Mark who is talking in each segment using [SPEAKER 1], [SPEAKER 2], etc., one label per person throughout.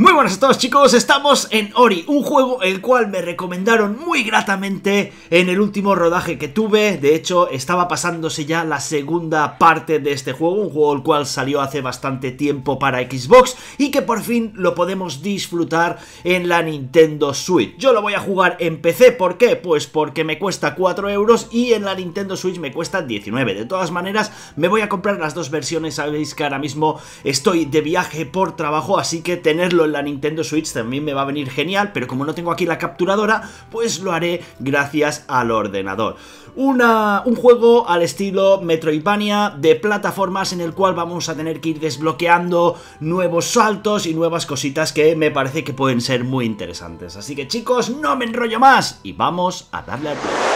[SPEAKER 1] Move! buenas a todos chicos, estamos en Ori, un juego el cual me recomendaron muy gratamente en el último rodaje que tuve, de hecho estaba pasándose ya la segunda parte de este juego, un juego el cual salió hace bastante tiempo para Xbox y que por fin lo podemos disfrutar en la Nintendo Switch. Yo lo voy a jugar en PC, ¿por qué? Pues porque me cuesta 4 euros y en la Nintendo Switch me cuesta 19, de todas maneras me voy a comprar las dos versiones, sabéis que ahora mismo estoy de viaje por trabajo, así que tenerlo en la Nintendo Switch también me va a venir genial, pero como no tengo aquí la capturadora, pues lo haré gracias al ordenador. un juego al estilo Metroidvania de plataformas en el cual vamos a tener que ir desbloqueando nuevos saltos y nuevas cositas que me parece que pueden ser muy interesantes. Así que chicos, no me enrollo más y vamos a darle al play.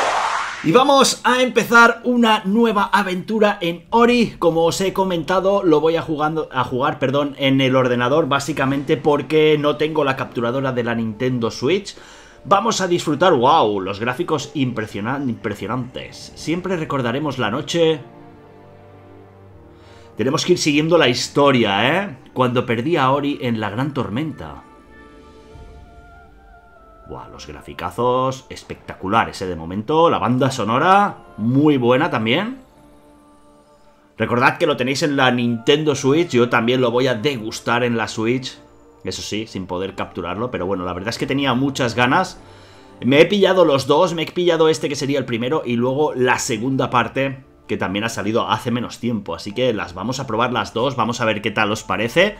[SPEAKER 1] Y vamos a empezar una nueva aventura en Ori. Como os he comentado, lo voy a, a jugar perdón, en el ordenador, básicamente porque no tengo la capturadora de la Nintendo Switch. Vamos a disfrutar, wow, los gráficos impresionantes. Siempre recordaremos la noche... Tenemos que ir siguiendo la historia, ¿eh? Cuando perdí a Ori en la gran tormenta. Buah, los graficazos espectaculares, ¿eh? De momento, la banda sonora muy buena también. Recordad que lo tenéis en la Nintendo Switch, yo también lo voy a degustar en la Switch. Eso sí, sin poder capturarlo, pero bueno, la verdad es que tenía muchas ganas. Me he pillado los dos, me he pillado este que sería el primero y luego la segunda parte que también ha salido hace menos tiempo. Así que las vamos a probar las dos, vamos a ver qué tal os parece.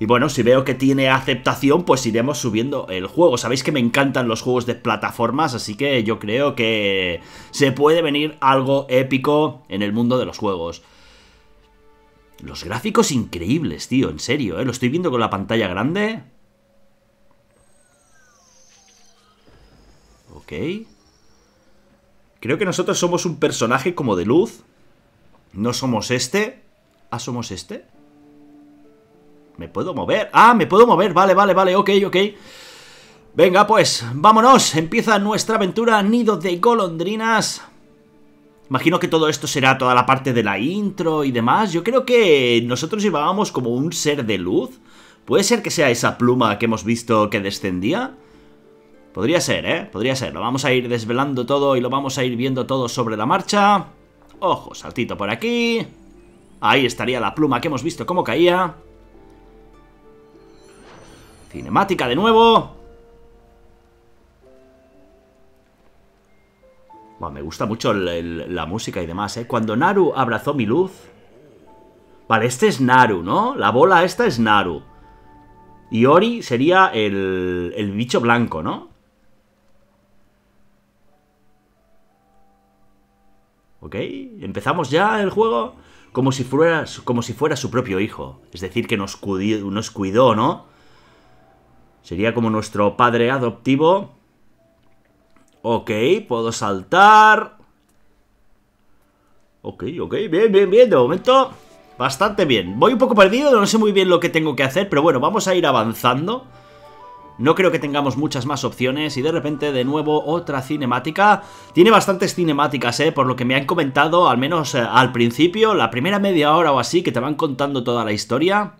[SPEAKER 1] Y bueno, si veo que tiene aceptación, pues iremos subiendo el juego. Sabéis que me encantan los juegos de plataformas, así que yo creo que se puede venir algo épico en el mundo de los juegos. Los gráficos increíbles, tío, en serio, ¿eh? Lo estoy viendo con la pantalla grande. Ok. Creo que nosotros somos un personaje como de luz. No somos este. Ah, somos este. ¿Me puedo mover? Ah, me puedo mover, vale, vale, vale, ok, ok Venga pues, vámonos, empieza nuestra aventura Nido de golondrinas Imagino que todo esto será toda la parte de la intro y demás Yo creo que nosotros llevábamos como un ser de luz Puede ser que sea esa pluma que hemos visto que descendía Podría ser, ¿eh? Podría ser. Lo vamos a ir desvelando todo y lo vamos a ir viendo todo sobre la marcha. Ojo, saltito por aquí. Ahí estaría la pluma que hemos visto cómo caía. Cinemática de nuevo. me gusta mucho la música y demás, ¿eh? Cuando Naru abrazó mi luz... Vale, este es Naru, ¿no? La bola esta es Naru. Y Ori sería el, bicho blanco, ¿no? ¿Ok? ¿Empezamos ya el juego? Como si fuera, como si fuera su propio hijo. Es decir, que nos, nos cuidó ¿no? Sería como nuestro padre adoptivo. Ok, puedo saltar. Ok, ok, bien, bien, bien, de momento Bastante bien, voy un poco perdido No sé muy bien lo que tengo que hacer, pero bueno Vamos a ir avanzando No creo que tengamos muchas más opciones Y de repente, de nuevo, otra cinemática Tiene bastantes cinemáticas, eh Por lo que me han comentado, al menos eh, al principio La primera media hora o así Que te van contando toda la historia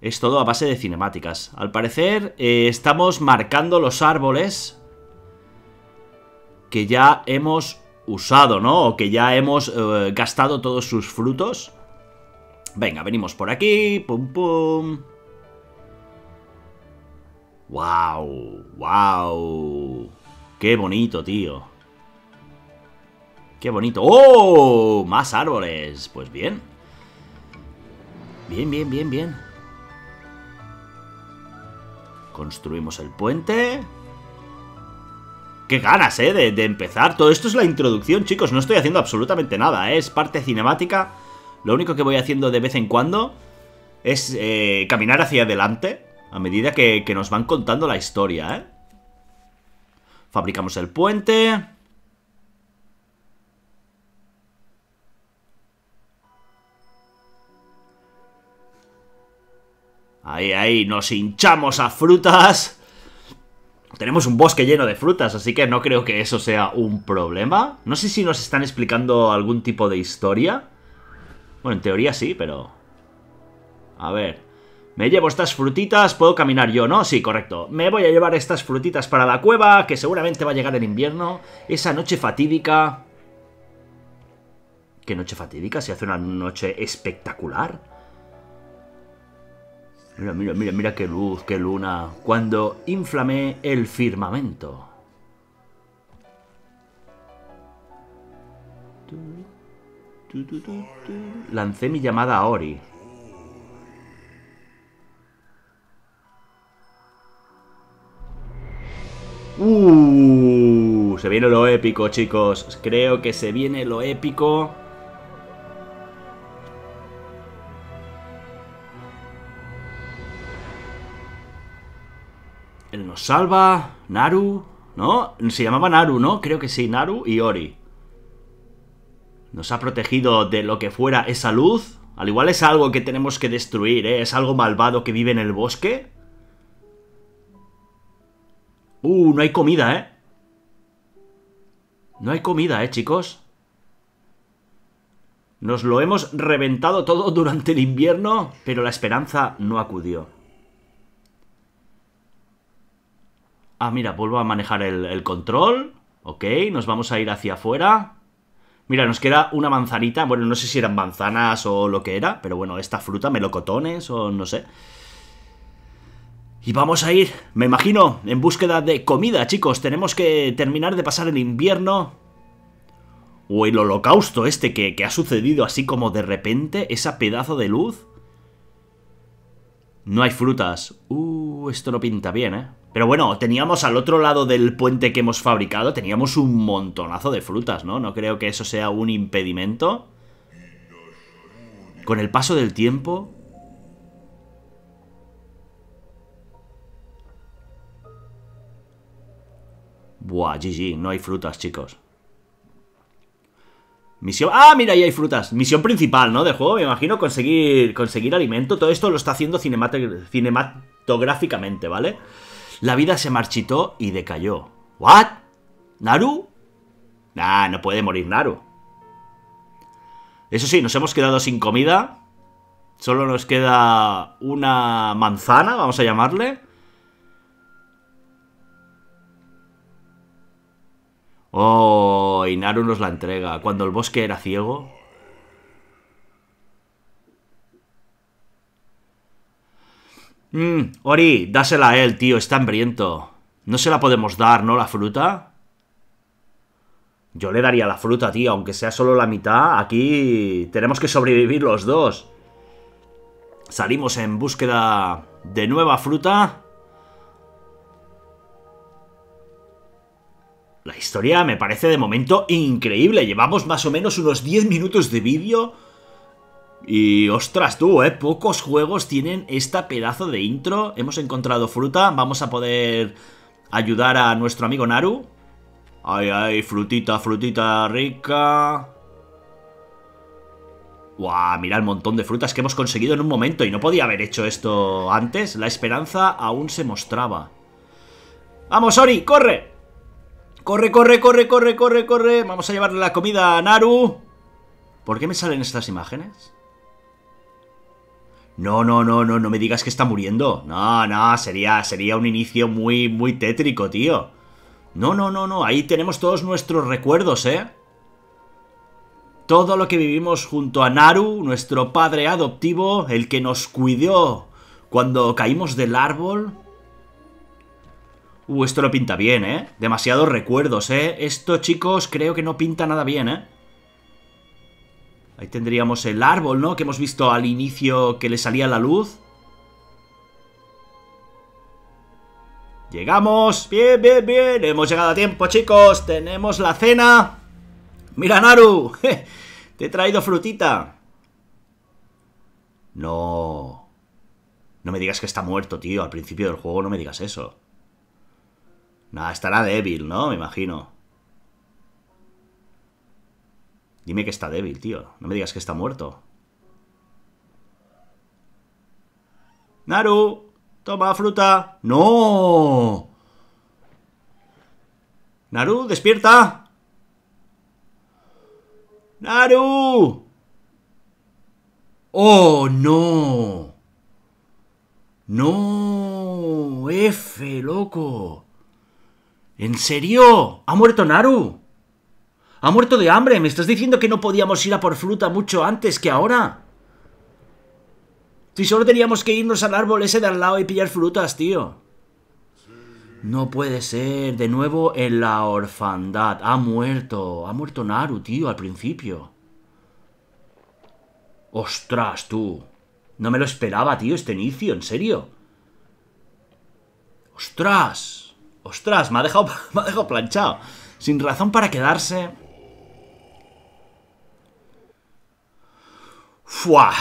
[SPEAKER 1] es todo a base de cinemáticas. Al parecer eh, estamos marcando los árboles que ya hemos usado, ¿no? O que ya hemos eh, gastado todos sus frutos. Venga, venimos por aquí. Pum, pum. ¡Wow! ¡Wow! ¡Qué bonito, tío! ¡Qué bonito! ¡Oh! ¡Más árboles! Pues bien. Bien, bien, bien, bien. Construimos el puente. Qué ganas, ¿eh? De, empezar. Todo esto es la introducción, chicos. No estoy haciendo absolutamente nada, ¿eh? Es parte cinemática. Lo único que voy haciendo de vez en cuando es eh, caminar hacia adelante a medida que, que nos van contando la historia, ¿eh? Fabricamos el puente. Ahí, ahí, nos hinchamos a frutas. Tenemos un bosque lleno de frutas, así que no creo que eso sea un problema. No sé si nos están explicando algún tipo de historia. Bueno, en teoría sí, pero... A ver... Me llevo estas frutitas, puedo caminar yo, ¿no? Sí, correcto. Me voy a llevar estas frutitas para la cueva, que seguramente va a llegar el invierno. Esa noche fatídica... ¿Qué noche fatídica? Se hace una noche espectacular. Mira, mira, mira, mira qué luz, qué luna. Cuando inflamé el firmamento. Lancé mi llamada a Ori. Uh, se viene lo épico, chicos. Creo que se viene lo épico. salva Naru, ¿no? Se llamaba Naru, ¿no? Creo que sí, Naru y Ori. Nos ha protegido de lo que fuera esa luz. Al igual es algo que tenemos que destruir, ¿eh? Es algo malvado que vive en el bosque. Uh, no hay comida, ¿eh? No hay comida, ¿eh, chicos? Nos lo hemos reventado todo durante el invierno, pero la esperanza no acudió. Ah, mira, vuelvo a manejar el, control. Ok, nos vamos a ir hacia afuera. Mira, nos queda una manzanita. Bueno, no sé si eran manzanas o lo que era, pero bueno, esta fruta, melocotones o no sé. Y vamos a ir, me imagino, en búsqueda de comida, chicos. Tenemos que terminar de pasar el invierno. O el holocausto este que, que ha sucedido así como de repente, esa pedazo de luz. No hay frutas. Uh, esto no pinta bien, ¿eh? Pero bueno, teníamos al otro lado del puente que hemos fabricado, teníamos un montonazo de frutas, ¿no? No creo que eso sea un impedimento. Con el paso del tiempo... Buah, GG, no hay frutas, chicos. Misión... ¡Ah, mira, ahí hay frutas! Misión principal, ¿no? De juego, me imagino, conseguir, conseguir alimento. Todo esto lo está haciendo cinematográficamente, ¿vale? vale la vida se marchitó y decayó. ¿What? ¿Naru? Nah, no puede morir Naru. Eso sí, nos hemos quedado sin comida. Solo nos queda una manzana, vamos a llamarle. Oh, y Naru nos la entrega. Cuando el bosque era ciego, Mmm, Ori, dásela a él, tío, está hambriento. ¿No se la podemos dar, no, la fruta? Yo le daría la fruta, tío, aunque sea solo la mitad. Aquí tenemos que sobrevivir los dos. Salimos en búsqueda de nueva fruta. La historia me parece de momento increíble. Llevamos más o menos unos 10 minutos de vídeo y ostras tú, ¿eh? Pocos juegos tienen esta pedazo de intro. Hemos encontrado fruta, vamos a poder ayudar a nuestro amigo Naru. Ay, ay, frutita, frutita rica. Guau, mira el montón de frutas que hemos conseguido en un momento y no podía haber hecho esto antes. La esperanza aún se mostraba. ¡Vamos, Ori! ¡Corre! ¡Corre, corre, corre, corre, corre, corre! Vamos a llevarle la comida a Naru. ¿Por qué me salen estas imágenes? No, no, no, no, no me digas que está muriendo. No, no, sería, sería un inicio muy, muy tétrico, tío. No, no, no, no, ahí tenemos todos nuestros recuerdos, ¿eh? Todo lo que vivimos junto a Naru, nuestro padre adoptivo, el que nos cuidó cuando caímos del árbol. Uh, esto lo pinta bien, ¿eh? Demasiados recuerdos, ¿eh? Esto, chicos, creo que no pinta nada bien, ¿eh? Ahí tendríamos el árbol, ¿no? Que hemos visto al inicio que le salía la luz. Llegamos, bien, bien, bien, hemos llegado a tiempo chicos, tenemos la cena Mira Naru, te he traído frutita No, no me digas que está muerto tío, al principio del juego no me digas eso Nada, estará débil, ¿no? Me imagino Dime que está débil, tío. No me digas que está muerto. Naru, toma fruta. ¡No! Naru, despierta. Naru. ¡Oh, no! ¡No! ¡F, loco! ¿En serio? ¿Ha muerto Naru? Ha muerto de hambre. Me estás diciendo que no podíamos ir a por fruta mucho antes que ahora. Si solo teníamos que irnos al árbol ese de al lado y pillar frutas, tío. No puede ser. De nuevo en la orfandad. Ha muerto. Ha muerto Naru, tío, al principio. Ostras, tú. No me lo esperaba, tío, este inicio, en serio. Ostras. Ostras, me ha dejado, me planchado. Sin razón para quedarse. Fua,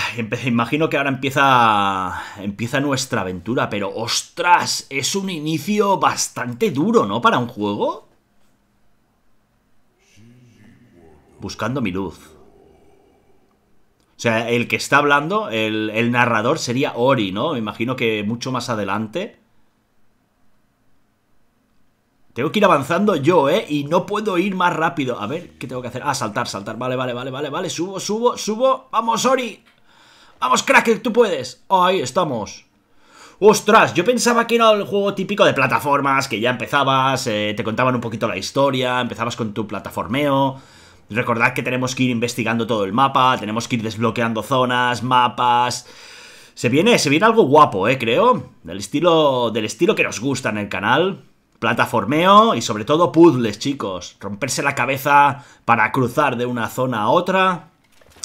[SPEAKER 1] imagino que ahora empieza, empieza nuestra aventura, pero ostras, es un inicio bastante duro, ¿no? Para un juego. Buscando mi luz. O sea, el que está hablando, el, el narrador sería Ori, ¿no? Me imagino que mucho más adelante tengo que ir avanzando yo, ¿eh? Y no puedo ir más rápido. A ver, ¿qué tengo que hacer? Ah, saltar, saltar. Vale, vale, vale, vale, vale. Subo, subo, subo. ¡Vamos, Ori! ¡Vamos, Cracker, tú puedes! Ahí estamos. ¡Ostras! Yo pensaba que era el juego típico de plataformas, que ya empezabas, eh, te contaban un poquito la historia, empezabas con tu plataformeo... Recordad que tenemos que ir investigando todo el mapa, tenemos que ir desbloqueando zonas, mapas... Se viene, se viene algo guapo, eh, creo. Del estilo, del estilo que nos gusta en el canal plataformeo y sobre todo puzzles, chicos. Romperse la cabeza para cruzar de una zona a otra.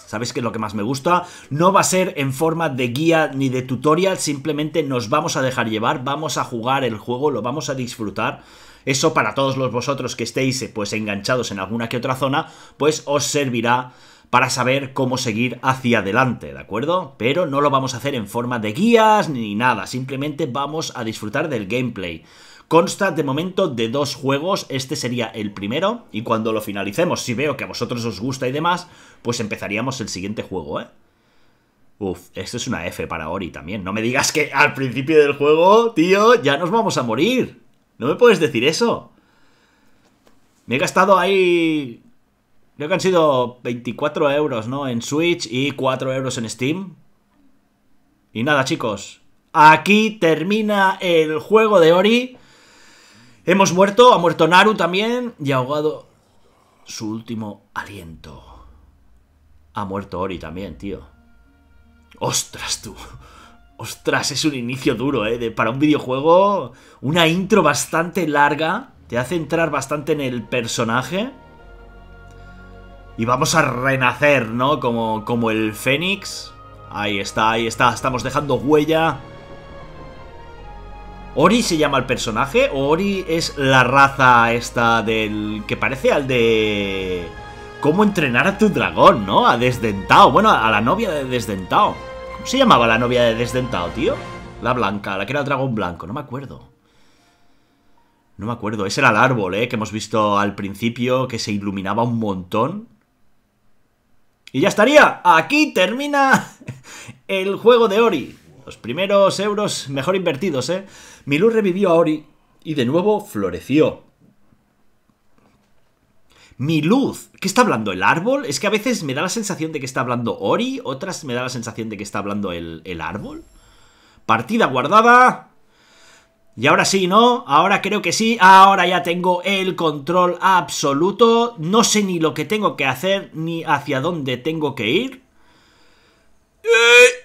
[SPEAKER 1] ¿Sabéis qué es lo que más me gusta? No va a ser en forma de guía ni de tutorial, simplemente nos vamos a dejar llevar, vamos a jugar el juego, lo vamos a disfrutar. Eso para todos los vosotros que estéis eh, pues enganchados en alguna que otra zona, pues os servirá para saber cómo seguir hacia adelante, ¿de acuerdo? Pero no lo vamos a hacer en forma de guías ni nada, simplemente vamos a disfrutar del gameplay. Consta de momento de dos juegos, este sería el primero, y cuando lo finalicemos, si veo que a vosotros os gusta y demás, pues empezaríamos el siguiente juego, ¿eh? Uf, esto es una F para Ori también. No me digas que al principio del juego, tío, ya nos vamos a morir. No me puedes decir eso. Me he gastado ahí... Creo que han sido 24 euros, ¿no? En Switch y 4 euros en Steam. Y nada, chicos. Aquí termina el juego de Ori. Hemos muerto, ha muerto Naru también y ha ahogado su último aliento. Ha muerto Ori también, tío. Ostras tú. Ostras, es un inicio duro, ¿eh? para un videojuego, una intro bastante larga. Te hace entrar bastante en el personaje. Y vamos a renacer, ¿no? Como, como el Fénix. Ahí está, ahí está. Estamos dejando huella. ¿Ori se llama el personaje o Ori es la raza esta del... que parece al de... ¿Cómo entrenar a tu dragón, no? A Desdentado. Bueno, a la novia de Desdentado. ¿Cómo se llamaba la novia de Desdentado, tío? La blanca, la que era el dragón blanco, no me acuerdo. No me acuerdo, ese era el árbol, ¿eh? Que hemos visto al principio, que se iluminaba un montón. Y ya estaría, aquí termina el juego de Ori. Los primeros euros mejor invertidos, ¿eh? luz revivió a Ori y de nuevo floreció. Mi luz. ¿Qué está hablando el árbol? Es que a veces me da la sensación de que está hablando Ori, otras me da la sensación de que está hablando el, árbol. Partida guardada. Y ahora sí, ¿no? Ahora creo que sí. Ahora ya tengo el control absoluto. No sé ni lo que tengo que hacer ni hacia dónde tengo que ir. ¡Eh!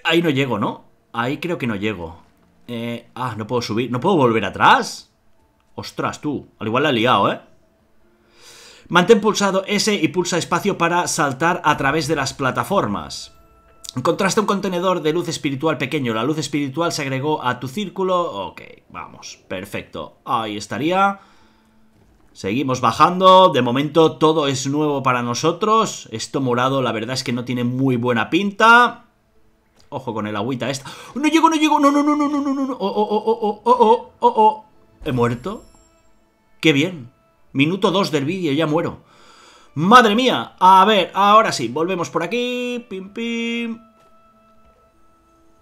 [SPEAKER 1] ahí no llego, ¿no? Ahí creo que no llego. Eh, ah, no puedo subir. ¿No puedo volver atrás? Ostras, tú. Al igual la he liado, ¿eh? Mantén pulsado S y pulsa espacio para saltar a través de las plataformas. Encontraste un contenedor de luz espiritual pequeño. La luz espiritual se agregó a tu círculo. Ok, vamos. Perfecto. Ahí estaría. Seguimos bajando, de momento todo es nuevo para nosotros, esto morado la verdad es que no tiene muy buena pinta, Ojo con el agüita esta. No llego, no llego. No, no, no, no, no, no, no. ¡Oh oh, oh, oh, oh, oh, oh, oh, oh. ¿He muerto? ¡Qué bien! Minuto 2 del vídeo, ya muero. ¡Madre mía! A ver, ahora sí, volvemos por aquí. Pim, pim.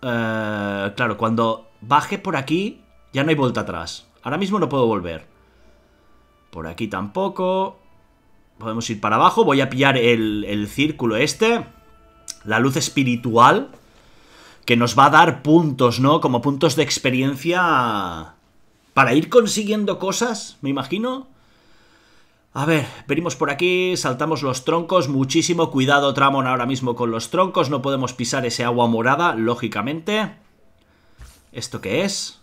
[SPEAKER 1] Eh, claro, cuando baje por aquí, ya no hay vuelta atrás. Ahora mismo no puedo volver. Por aquí tampoco. Podemos ir para abajo. Voy a pillar el, el círculo este. La luz espiritual que nos va a dar puntos, ¿no? Como puntos de experiencia para ir consiguiendo cosas, me imagino. A ver, venimos por aquí, saltamos los troncos, muchísimo cuidado Tramon ahora mismo con los troncos, no podemos pisar ese agua morada, lógicamente. ¿Esto qué es?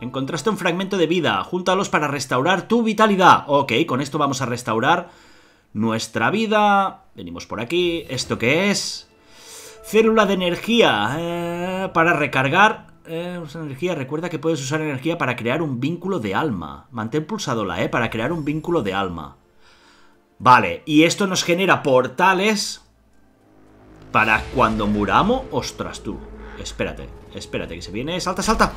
[SPEAKER 1] Encontraste un fragmento de vida, júntalos para restaurar tu vitalidad. Ok, con esto vamos a restaurar nuestra vida. Venimos por aquí, ¿esto qué es? Célula de energía eh, para recargar. Eh, usa energía. Recuerda que puedes usar energía para crear un vínculo de alma. Mantén pulsado la E para crear un vínculo de alma. Vale, y esto nos genera portales para cuando muramos. Ostras, tú. Espérate, espérate, que se viene. Salta, salta.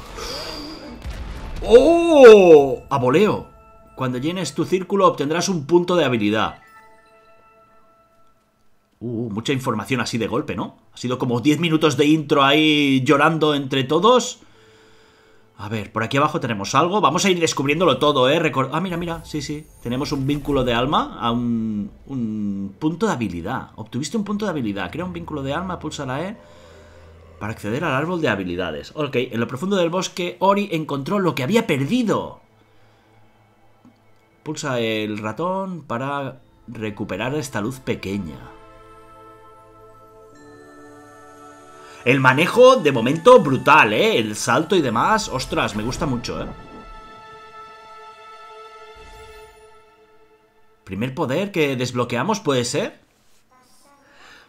[SPEAKER 1] ¡Oh! A Cuando llenes tu círculo obtendrás un punto de habilidad. Uh, mucha información así de golpe, ¿no? Ha sido como 10 minutos de intro ahí llorando entre todos. A ver, por aquí abajo tenemos algo. Vamos a ir descubriéndolo todo, ¿eh? ah, mira, mira, sí, sí. Tenemos un vínculo de alma a un, un punto de habilidad. Obtuviste un punto de habilidad. Crea un vínculo de alma, pulsa la E para acceder al árbol de habilidades. Ok, en lo profundo del bosque, Ori encontró lo que había perdido. Pulsa el ratón para recuperar esta luz pequeña. El manejo, de momento, brutal, ¿eh? El salto y demás, ostras, me gusta mucho, ¿eh? Primer poder que desbloqueamos puede ser.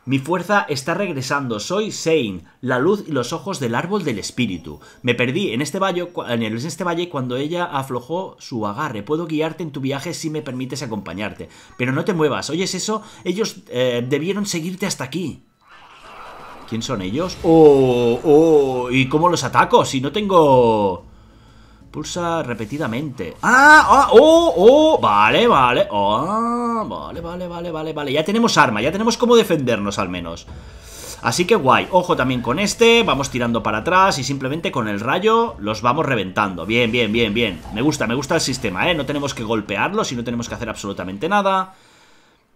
[SPEAKER 1] Mi fuerza está regresando, soy Sein, la luz y los ojos del árbol del espíritu. Me perdí en este, valle, en este valle cuando ella aflojó su agarre. Puedo guiarte en tu viaje si me permites acompañarte. Pero no te muevas, ¿oyes eso? Ellos eh, debieron seguirte hasta aquí. ¿Quién son ellos? ¡Oh! ¡Oh! ¿Y cómo los ataco? Si no tengo... Pulsa repetidamente. ¡Ah! ¡Ah! ¡Oh! ¡Oh! Vale, vale. ¡Ah! Vale, vale, vale, vale, vale. Ya tenemos arma. Ya tenemos cómo defendernos al menos. Así que guay. Ojo también con este. Vamos tirando para atrás y simplemente con el rayo los vamos reventando. Bien, bien, bien, bien. Me gusta, me gusta el sistema, ¿eh? No tenemos que golpearlos y no tenemos que hacer absolutamente nada.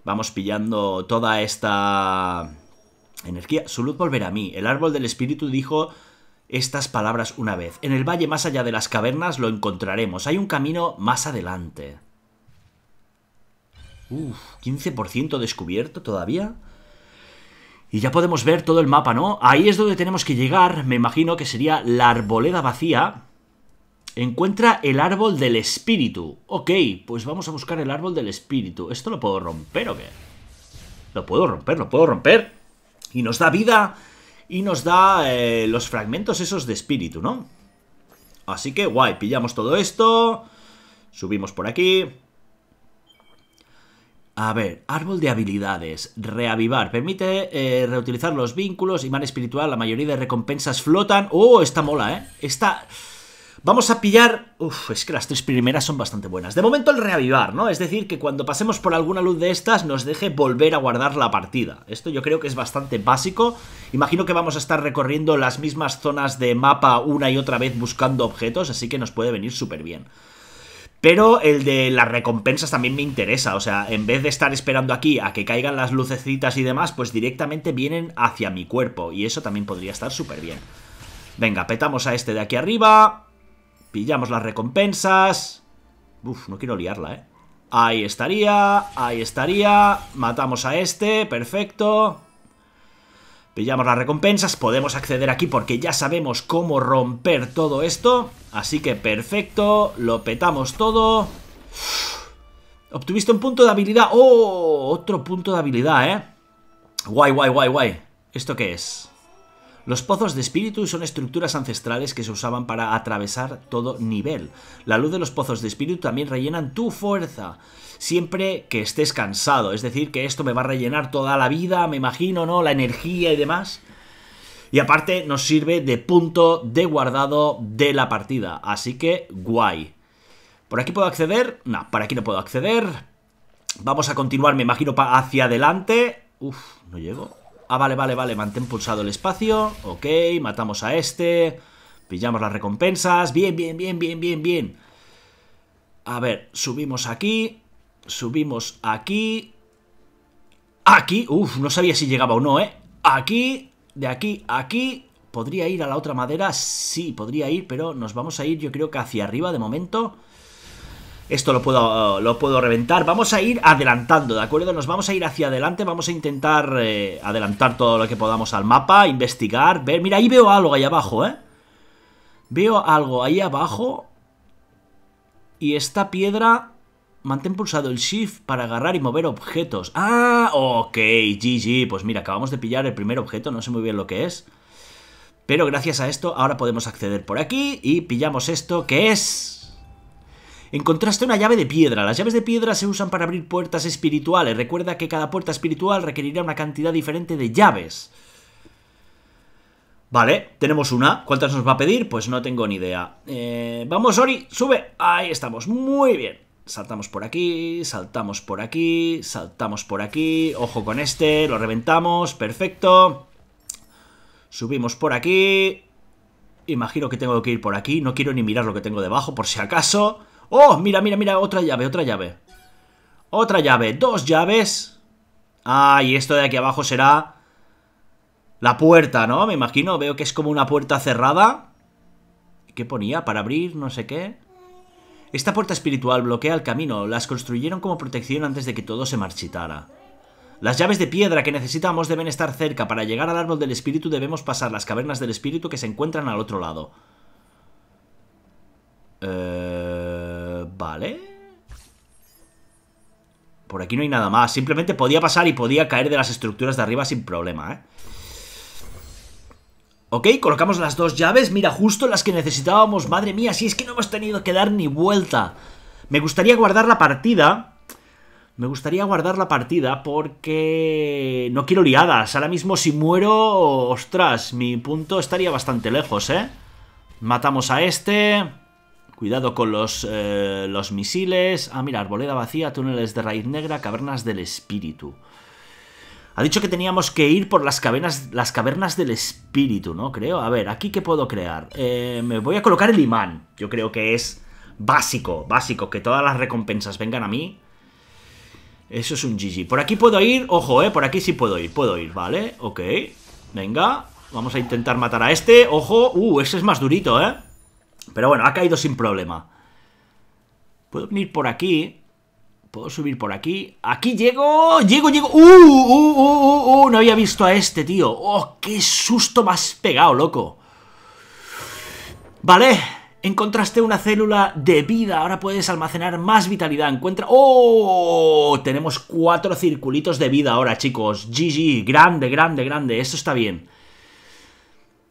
[SPEAKER 1] Vamos pillando toda esta energía, su luz volverá a mí. El árbol del espíritu dijo estas palabras una vez. En el valle más allá de las cavernas lo encontraremos. Hay un camino más adelante. Uf, 15% descubierto todavía. Y ya podemos ver todo el mapa, ¿no? Ahí es donde tenemos que llegar. Me imagino que sería la arboleda vacía. Encuentra el árbol del espíritu. Ok, pues vamos a buscar el árbol del espíritu. ¿Esto lo puedo romper o qué? ¿Lo puedo romper? ¿Lo puedo romper? y nos da vida y nos da eh, los fragmentos esos de espíritu, ¿no? Así que guay, pillamos todo esto, subimos por aquí. A ver, árbol de habilidades, reavivar, permite eh, reutilizar los vínculos, imán espiritual, la mayoría de recompensas flotan. ¡Oh, esta mola, eh! Esta... Vamos a pillar... Uf, es que las tres primeras son bastante buenas. De momento el reavivar, ¿no? Es decir, que cuando pasemos por alguna luz de estas nos deje volver a guardar la partida. Esto yo creo que es bastante básico. Imagino que vamos a estar recorriendo las mismas zonas de mapa una y otra vez buscando objetos, así que nos puede venir súper bien. Pero el de las recompensas también me interesa, o sea, en vez de estar esperando aquí a que caigan las lucecitas y demás, pues directamente vienen hacia mi cuerpo y eso también podría estar súper bien. Venga, petamos a este de aquí arriba, Pillamos las recompensas. Uf, no quiero liarla, ¿eh? Ahí estaría, ahí estaría. Matamos a este, perfecto. Pillamos las recompensas, podemos acceder aquí porque ya sabemos cómo romper todo esto. Así que perfecto, lo petamos todo. Obtuviste un punto de habilidad. ¡Oh! Otro punto de habilidad, ¿eh? Guay, guay, guay, guay. ¿Esto qué es? Los pozos de espíritu son estructuras ancestrales que se usaban para atravesar todo nivel. La luz de los pozos de espíritu también rellenan tu fuerza, siempre que estés cansado. Es decir, que esto me va a rellenar toda la vida, me imagino, ¿no? La energía y demás. Y aparte nos sirve de punto de guardado de la partida. Así que guay. ¿Por aquí puedo acceder? No, por aquí no puedo acceder. Vamos a continuar, me imagino, hacia adelante. Uf, no llego. Ah, vale, vale, vale, mantén pulsado el espacio. Ok, matamos a este. Pillamos las recompensas. Bien, bien, bien, bien, bien, bien. A ver, subimos aquí. Subimos aquí. Aquí. Uf, no sabía si llegaba o no, ¿eh? Aquí. De aquí aquí. ¿Podría ir a la otra madera? Sí, podría ir, pero nos vamos a ir yo creo que hacia arriba de momento esto lo puedo, lo puedo reventar. Vamos a ir adelantando, ¿de acuerdo? Nos vamos a ir hacia adelante, vamos a intentar eh, adelantar todo lo que podamos al mapa, investigar, ver... Mira, ahí veo algo ahí abajo, ¿eh? Veo algo ahí abajo y esta piedra... Mantén pulsado el Shift para agarrar y mover objetos. ¡Ah! Ok, GG. Pues mira, acabamos de pillar el primer objeto, no sé muy bien lo que es. Pero gracias a esto ahora podemos acceder por aquí y pillamos esto que es... Encontraste una llave de piedra. Las llaves de piedra se usan para abrir puertas espirituales. Recuerda que cada puerta espiritual requerirá una cantidad diferente de llaves. Vale, tenemos una. ¿Cuántas nos va a pedir? Pues no tengo ni idea. Eh, vamos, Ori, sube. Ahí estamos. Muy bien. Saltamos por aquí, saltamos por aquí, saltamos por aquí. Ojo con este, lo reventamos. Perfecto. Subimos por aquí. Imagino que tengo que ir por aquí. No quiero ni mirar lo que tengo debajo, por si acaso. ¡Oh! Mira, mira, mira, otra llave, otra llave. Otra llave, dos llaves. Ah, y esto de aquí abajo será la puerta, ¿no? Me imagino, veo que es como una puerta cerrada. ¿Qué ponía? Para abrir, no sé qué. Esta puerta espiritual bloquea el camino. Las construyeron como protección antes de que todo se marchitara. Las llaves de piedra que necesitamos deben estar cerca. Para llegar al árbol del espíritu debemos pasar las cavernas del espíritu que se encuentran al otro lado. Eh... Vale. Por aquí no hay nada más. Simplemente podía pasar y podía caer de las estructuras de arriba sin problema, ¿eh? Ok, colocamos las dos llaves. Mira, justo las que necesitábamos. Madre mía, si es que no hemos tenido que dar ni vuelta. Me gustaría guardar la partida. Me gustaría guardar la partida porque no quiero liadas. Ahora mismo si muero, ostras, mi punto estaría bastante lejos, ¿eh? Matamos a este... Cuidado con los, eh, los misiles. Ah, mira, arboleda vacía, túneles de raíz negra, cavernas del espíritu. Ha dicho que teníamos que ir por las cavernas, las cavernas del espíritu, ¿no? Creo. A ver, ¿aquí qué puedo crear? Eh, me voy a colocar el imán. Yo creo que es básico, básico, que todas las recompensas vengan a mí. Eso es un GG. Por aquí puedo ir, ojo, ¿eh? Por aquí sí puedo ir, puedo ir, ¿vale? Ok, venga. Vamos a intentar matar a este, ojo. Uh, ese es más durito, ¿eh? Pero bueno, ha caído sin problema. Puedo venir por aquí. Puedo subir por aquí. Aquí llego, llego, llego. ¡Uh! ¡Uh! ¡Uh! ¡Uh! uh! No había visto a este, tío. ¡Oh! ¡Qué susto más pegado, loco! Vale. Encontraste una célula de vida. Ahora puedes almacenar más vitalidad. Encuentra. ¡Oh! Tenemos cuatro circulitos de vida ahora, chicos. GG. Grande, grande, grande. Esto está bien.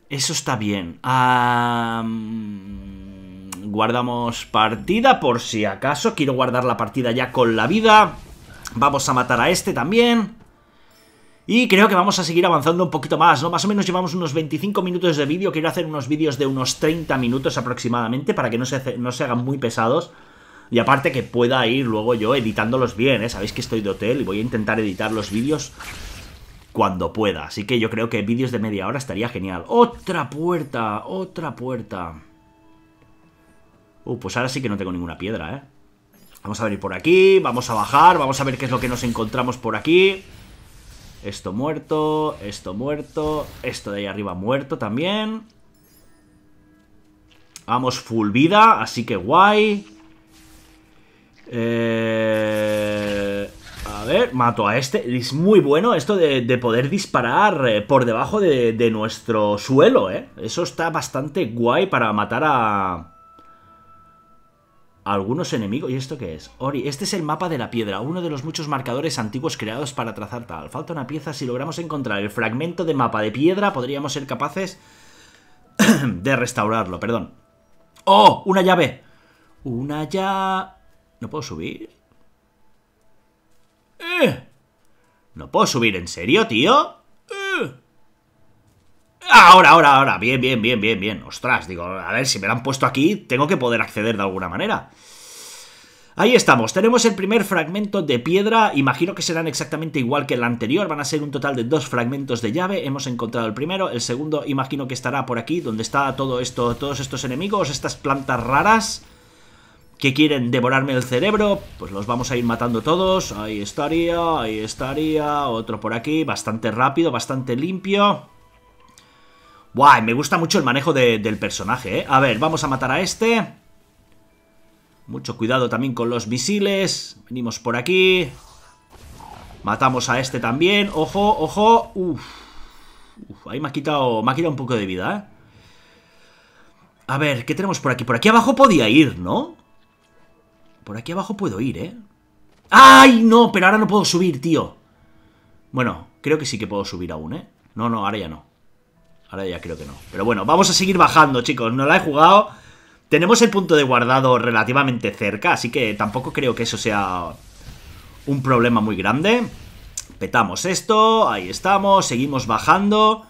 [SPEAKER 1] Eso está bien. guardamos partida por si acaso. Quiero guardar la partida ya con la vida. Vamos a matar a este también. Y creo que vamos a seguir avanzando un poquito más, ¿no? Más o menos llevamos unos 25 minutos de vídeo. Quiero hacer unos vídeos de unos 30 minutos aproximadamente para que no se, no se hagan muy pesados. Y aparte que pueda ir luego yo editándolos bien, ¿eh? Sabéis que estoy de hotel y voy a intentar editar los vídeos cuando pueda. Así que yo creo que vídeos de media hora estaría genial. ¡Otra puerta! ¡Otra puerta! Uh, pues ahora sí que no tengo ninguna piedra, ¿eh? Vamos a venir por aquí, vamos a bajar, vamos a ver qué es lo que nos encontramos por aquí. Esto muerto, esto muerto, esto de ahí arriba muerto también. Vamos full vida, así que guay. Eh... A ver, mato a este. Es muy bueno esto de, poder disparar eh, por debajo de, nuestro suelo, ¿eh? Eso está bastante guay para matar a... a... Algunos enemigos. ¿Y esto qué es? Ori, este es el mapa de la piedra, uno de los muchos marcadores antiguos creados para trazar tal. Falta una pieza. Si logramos encontrar el fragmento de mapa de piedra, podríamos ser capaces de restaurarlo, perdón. ¡Oh! ¡Una llave! Una llave... ¿No puedo subir? Eh. ¿No puedo subir en serio, tío? Eh. Ahora, ahora, ahora. Bien, bien, bien, bien, bien. Ostras, digo, a ver, si me lo han puesto aquí, tengo que poder acceder de alguna manera. Ahí estamos, tenemos el primer fragmento de piedra, imagino que serán exactamente igual que el anterior, van a ser un total de dos fragmentos de llave, hemos encontrado el primero, el segundo imagino que estará por aquí, donde está todo esto, todos estos enemigos, estas plantas raras, que quieren devorarme el cerebro, pues los vamos a ir matando todos. Ahí estaría, ahí estaría, otro por aquí, bastante rápido, bastante limpio. Guay, me gusta mucho el manejo del personaje, ¿eh? A ver, vamos a matar a este. Mucho cuidado también con los misiles. Venimos por aquí. Matamos a este también. Ojo, ojo. Uf. ahí me ha, quitado, me ha quitado un poco de vida, ¿eh? A ver, ¿qué tenemos por aquí? Por aquí abajo podía ir, ¿no? Por aquí abajo puedo ir, ¿eh? ¡Ay, no! Pero ahora no puedo subir, tío. Bueno, creo que sí que puedo subir aún, ¿eh? No, no, ahora ya no. Ahora ya creo que no. Pero bueno, vamos a seguir bajando, chicos. No la he jugado. Tenemos el punto de guardado relativamente cerca, así que tampoco creo que eso sea un problema muy grande. Petamos esto, ahí estamos, seguimos bajando.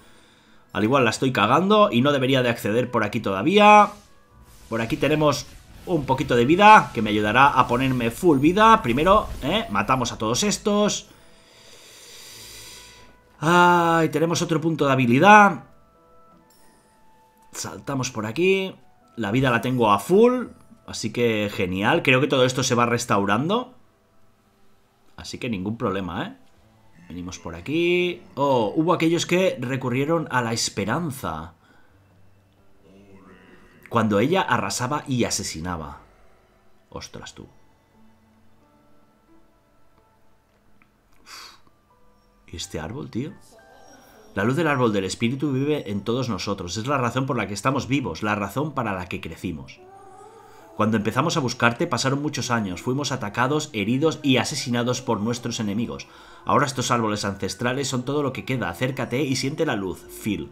[SPEAKER 1] Al igual la estoy cagando y no debería de acceder por aquí todavía. Por aquí tenemos un poquito de vida, que me ayudará a ponerme full vida. Primero, ¿eh? matamos a todos estos. Ay, tenemos otro punto de habilidad. Saltamos por aquí. La vida la tengo a full, así que genial. Creo que todo esto se va restaurando. Así que ningún problema, ¿eh? Venimos por aquí. Oh, hubo aquellos que recurrieron a la esperanza cuando ella arrasaba y asesinaba. Ostras tú. este árbol, tío? La luz del árbol del espíritu vive en todos nosotros. Es la razón por la que estamos vivos, la razón para la que crecimos. Cuando empezamos a buscarte pasaron muchos años, fuimos atacados, heridos y asesinados por nuestros enemigos. Ahora estos árboles ancestrales son todo lo que queda. Acércate y siente la luz, Phil.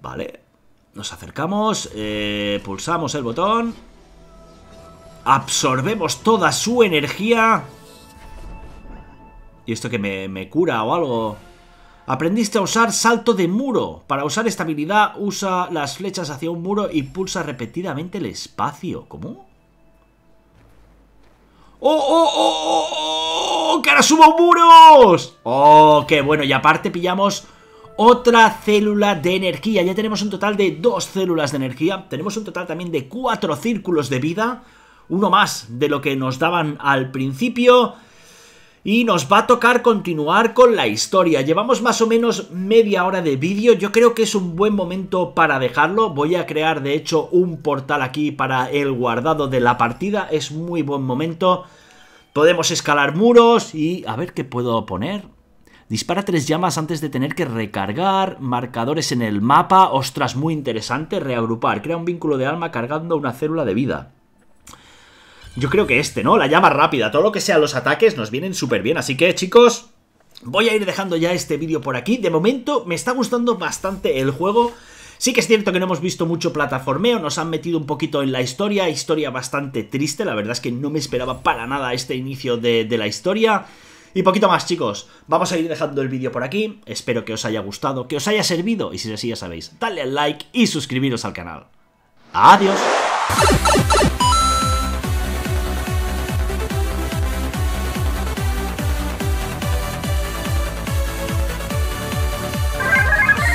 [SPEAKER 1] Vale. Nos acercamos, eh, pulsamos el botón. Absorbemos toda su energía. ¿Y esto que me, cura o algo? Aprendiste a usar salto de muro. Para usar estabilidad usa las flechas hacia un muro y pulsa repetidamente el espacio. ¿Cómo? ¡Oh, oh, oh, oh! oh! que ahora subo muros! ¡Oh, qué bueno! Y aparte pillamos otra célula de energía. Ya tenemos un total de dos células de energía. Tenemos un total también de cuatro círculos de vida. Uno más de lo que nos daban al principio. Y nos va a tocar continuar con la historia. Llevamos más o menos media hora de vídeo. Yo creo que es un buen momento para dejarlo. Voy a crear de hecho un portal aquí para el guardado de la partida. Es muy buen momento. Podemos escalar muros y... A ver qué puedo poner. Dispara tres llamas antes de tener que recargar. Marcadores en el mapa. Ostras, muy interesante. Reagrupar. Crea un vínculo de alma cargando una célula de vida. Yo creo que este, ¿no? La llama rápida. Todo lo que sea los ataques nos vienen súper bien. Así que, chicos, voy a ir dejando ya este vídeo por aquí. De momento me está gustando bastante el juego. Sí que es cierto que no hemos visto mucho plataformeo, nos han metido un poquito en la historia, historia bastante triste, la verdad es que no me esperaba para nada este inicio de, de la historia y poquito más, chicos. Vamos a ir dejando el vídeo por aquí. Espero que os haya gustado, que os haya servido. Y si es así, ya sabéis, dale al like y suscribiros al canal. ¡Adiós!